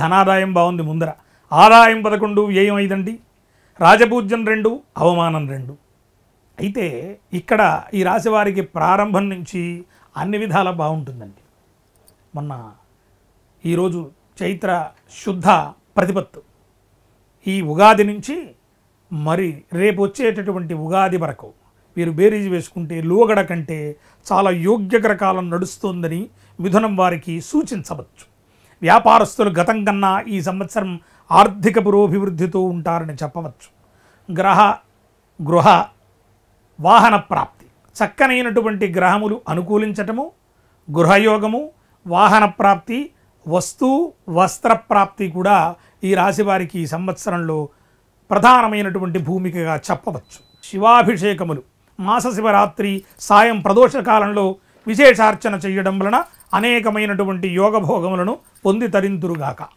ధనాదాయం బాగుంది ముందర ఆదాయం పదకొండు వ్యయం ఐదండి రాజపూజ్యం రెండు అవమానం రెండు అయితే ఇక్కడ ఈ రాశివారికి ప్రారంభం నుంచి అన్ని విధాల బాగుంటుందండి మొన్న ఈరోజు చైత్ర శుద్ధ ప్రతిపత్తు ఈ ఉగాది నుంచి మరి రేపు వచ్చేటటువంటి ఉగాది వరకు వీరు బేరీజ్ వేసుకుంటే లోగడ కంటే చాలా యోగ్యకర కాలం నడుస్తోందని మిథునం వారికి సూచించవచ్చు వ్యాపారస్తులు గతం కన్నా ఈ సంవత్సరం ఆర్థిక పురోభివృద్ధితో ఉంటారని చెప్పవచ్చు గ్రహ గృహ వాహన ప్రాప్తి చక్కనైనటువంటి గ్రహములు అనుకూలించటము గృహయోగము వాహన ప్రాప్తి వస్తు వస్త్ర ప్రాప్తి కూడా ఈ రాశి వారికి ఈ సంవత్సరంలో ప్రధానమైనటువంటి భూమికగా చెప్పవచ్చు శివాభిషేకములు మాస శివరాత్రి సాయం ప్రదోష కాలంలో విశేషార్చన చేయడం వలన అనేకమైనటువంటి యోగభోగములను పొంది తరింతురుగాక